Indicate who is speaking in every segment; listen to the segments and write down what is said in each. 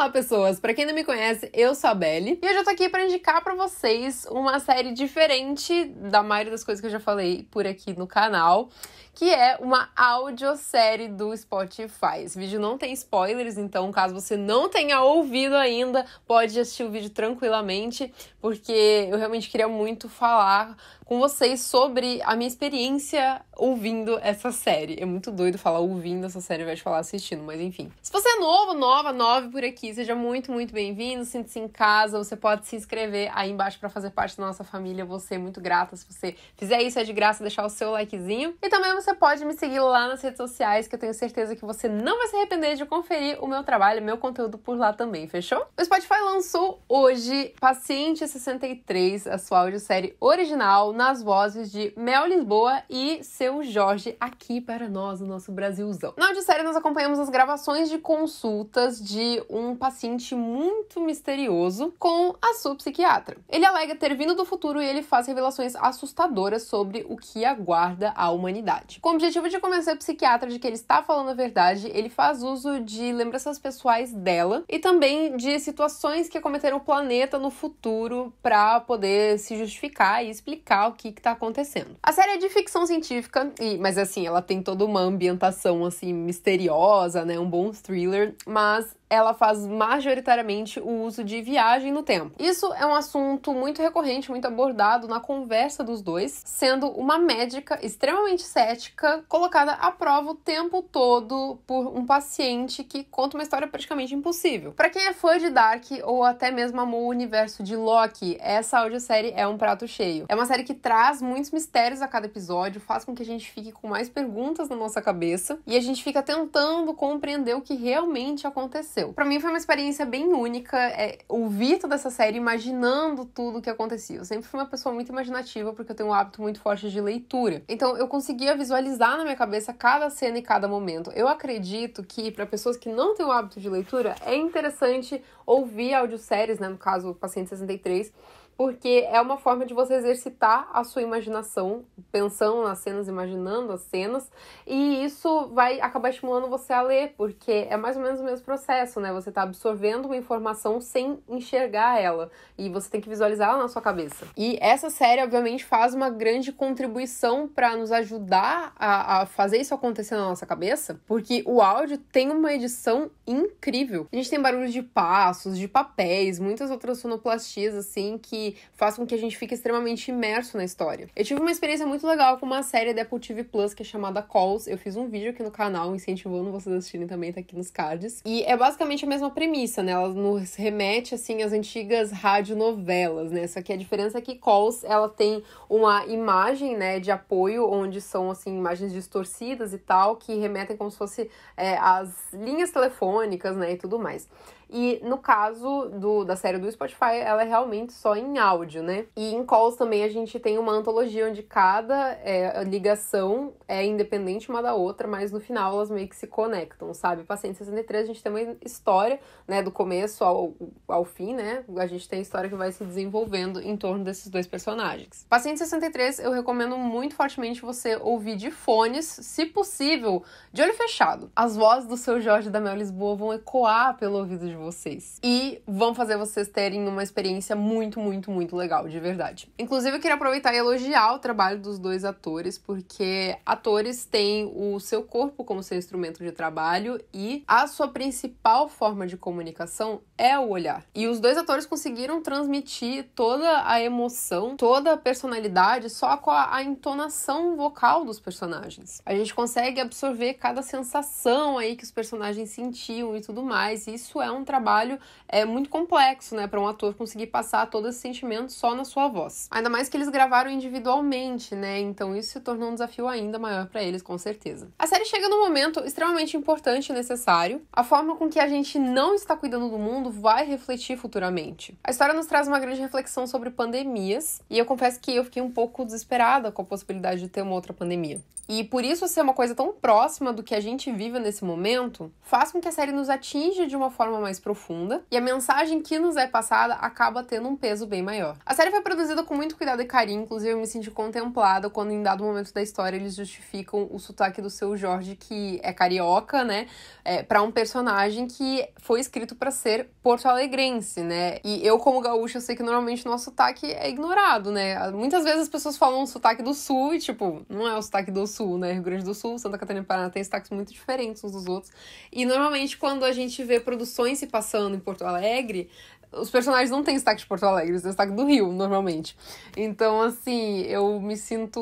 Speaker 1: Olá, pessoas! Para quem não me conhece, eu sou a Beli e hoje eu tô aqui para indicar para vocês uma série diferente da maioria das coisas que eu já falei por aqui no canal, que é uma audiosérie do Spotify. Esse vídeo não tem spoilers, então caso você não tenha ouvido ainda, pode assistir o vídeo tranquilamente, porque eu realmente queria muito falar com vocês sobre a minha experiência ouvindo essa série. É muito doido falar ouvindo essa série ao invés de falar assistindo, mas enfim. Se você é novo, nova, nove por aqui, seja muito, muito bem-vindo. Sinta-se em casa, você pode se inscrever aí embaixo para fazer parte da nossa família. Você é muito grata se você fizer isso, é de graça deixar o seu likezinho. E também você pode me seguir lá nas redes sociais, que eu tenho certeza que você não vai se arrepender de conferir o meu trabalho, meu conteúdo por lá também, fechou? O Spotify lançou hoje Paciente 63, a sua audiosérie original nas vozes de Mel Lisboa e seu Jorge aqui para nós, o nosso Brasilzão. Na audiosérie nós acompanhamos as gravações de consultas de um paciente muito misterioso com a sua psiquiatra. Ele alega ter vindo do futuro e ele faz revelações assustadoras sobre o que aguarda a humanidade. Com o objetivo de convencer a psiquiatra de que ele está falando a verdade, ele faz uso de lembranças pessoais dela e também de situações que acometeram o planeta no futuro para poder se justificar e explicar o que que tá acontecendo. A série é de ficção científica, e, mas assim, ela tem toda uma ambientação assim misteriosa, né, um bom thriller, mas ela faz majoritariamente o uso de viagem no tempo. Isso é um assunto muito recorrente, muito abordado na conversa dos dois, sendo uma médica extremamente cética colocada à prova o tempo todo por um paciente que conta uma história praticamente impossível. Para quem é fã de Dark ou até mesmo amou o universo de Loki, essa audiosérie é um prato cheio. É uma série que traz muitos mistérios a cada episódio, faz com que a gente fique com mais perguntas na nossa cabeça e a gente fica tentando compreender o que realmente aconteceu. Para mim foi uma experiência bem única é, ouvir toda essa série imaginando tudo o que acontecia. Eu sempre fui uma pessoa muito imaginativa porque eu tenho um hábito muito forte de leitura. Então eu conseguia visualizar na minha cabeça cada cena e cada momento. Eu acredito que para pessoas que não têm o hábito de leitura é interessante ouvir audioséries, né, no caso Paciente 63, porque é uma forma de você exercitar a sua imaginação, pensando nas cenas, imaginando as cenas, e isso vai acabar estimulando você a ler, porque é mais ou menos o mesmo processo, né? Você tá absorvendo uma informação sem enxergar ela, e você tem que visualizar ela na sua cabeça. E essa série, obviamente, faz uma grande contribuição para nos ajudar a, a fazer isso acontecer na nossa cabeça, porque o áudio tem uma edição incrível. A gente tem barulhos de passos, de papéis, muitas outras sonoplastias, assim, que faz com que a gente fique extremamente imerso na história. Eu tive uma experiência muito legal com uma série da Apple TV Plus que é chamada Calls. Eu fiz um vídeo aqui no canal incentivando vocês a assistirem também, tá aqui nos cards. E é basicamente a mesma premissa, né? Ela nos remete, assim, às antigas radionovelas, né? Só que a diferença é que Calls, ela tem uma imagem, né, de apoio, onde são, assim, imagens distorcidas e tal, que remetem como se fosse é, as linhas telefônicas, né, e tudo mais. E no caso do, da série do Spotify, ela é realmente só em áudio, né? E em Calls também a gente tem uma antologia onde cada é, ligação é independente uma da outra, mas no final elas meio que se conectam, sabe? Paciente 63, a gente tem uma história, né, do começo ao, ao fim, né? A gente tem a história que vai se desenvolvendo em torno desses dois personagens. Paciente 63, eu recomendo muito fortemente você ouvir de fones, se possível, de olho fechado. As vozes do seu Jorge da Mel Lisboa vão ecoar pelo ouvido de vocês. E vão fazer vocês terem uma experiência muito, muito, muito legal, de verdade. Inclusive, eu queria aproveitar e elogiar o trabalho dos dois atores, porque atores têm o seu corpo como seu instrumento de trabalho e a sua principal forma de comunicação é o olhar. E os dois atores conseguiram transmitir toda a emoção, toda a personalidade, só com a, a entonação vocal dos personagens. A gente consegue absorver cada sensação aí que os personagens sentiam e tudo mais. E isso é um trabalho é muito complexo, né, para um ator conseguir passar todos esses sentimentos só na sua voz. Ainda mais que eles gravaram individualmente, né? Então isso se tornou um desafio ainda maior para eles, com certeza. A série chega num momento extremamente importante e necessário. A forma com que a gente não está cuidando do mundo vai refletir futuramente. A história nos traz uma grande reflexão sobre pandemias, e eu confesso que eu fiquei um pouco desesperada com a possibilidade de ter uma outra pandemia. E por isso ser uma coisa tão próxima do que a gente vive nesse momento, faz com que a série nos atinja de uma forma mais profunda, e a mensagem que nos é passada acaba tendo um peso bem maior. A série foi produzida com muito cuidado e carinho, inclusive eu me senti contemplada quando em dado momento da história eles justificam o sotaque do seu Jorge, que é carioca, né, é, para um personagem que foi escrito para ser porto-alegrense, né? E eu, como gaúcha, eu sei que normalmente nosso sotaque é ignorado, né? Muitas vezes as pessoas falam o sotaque do sul e, tipo, não é o sotaque do sul, né? Rio Grande do Sul, Santa Catarina e Paraná tem sotaques muito diferentes uns dos outros. E normalmente quando a gente vê produções se passando em Porto Alegre, os personagens não têm sotaque de Porto Alegre, eles têm sotaque do Rio, normalmente. Então, assim, eu me sinto.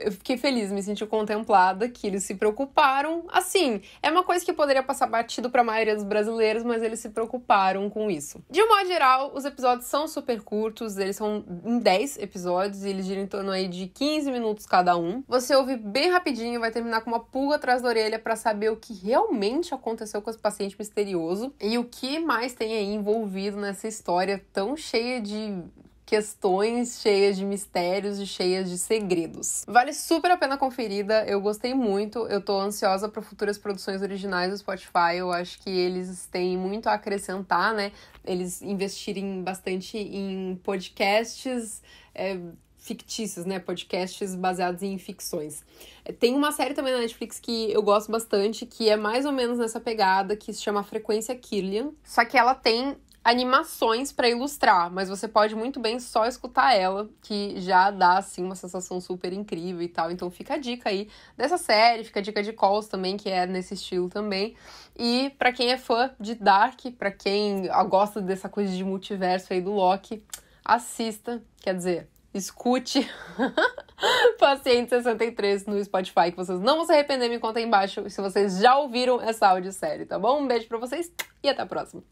Speaker 1: Eu fiquei feliz, me senti contemplada que eles se preocuparam. Assim, é uma coisa que poderia passar batido pra maioria dos brasileiros, mas eles se preocuparam com isso. De um modo geral, os episódios são super curtos, eles são em 10 episódios, e eles giram em torno aí de 15 minutos cada um. Você ouve bem rapidinho, vai terminar com uma pulga atrás da orelha para saber o que realmente aconteceu com esse paciente misterioso e o que mais tem aí envolvido nessa história tão cheia de questões cheias de mistérios e cheias de segredos. Vale super a pena a conferida, eu gostei muito, eu tô ansiosa para futuras produções originais do Spotify, eu acho que eles têm muito a acrescentar, né? Eles investirem bastante em podcasts. É, fictícios, né? Podcasts baseados em ficções. É, tem uma série também na Netflix que eu gosto bastante, que é mais ou menos nessa pegada, que se chama Frequência Killian. Só que ela tem animações para ilustrar, mas você pode muito bem só escutar ela, que já dá assim uma sensação super incrível e tal. Então fica a dica aí dessa série, fica a dica de Calls também, que é nesse estilo também. E para quem é fã de Dark, para quem gosta dessa coisa de multiverso aí do Loki, assista, quer dizer, escute Paciente 63 no Spotify, que vocês não vão se arrepender, me conta aí embaixo se vocês já ouviram essa audiosérie, tá bom? Um beijo para vocês e até a próxima.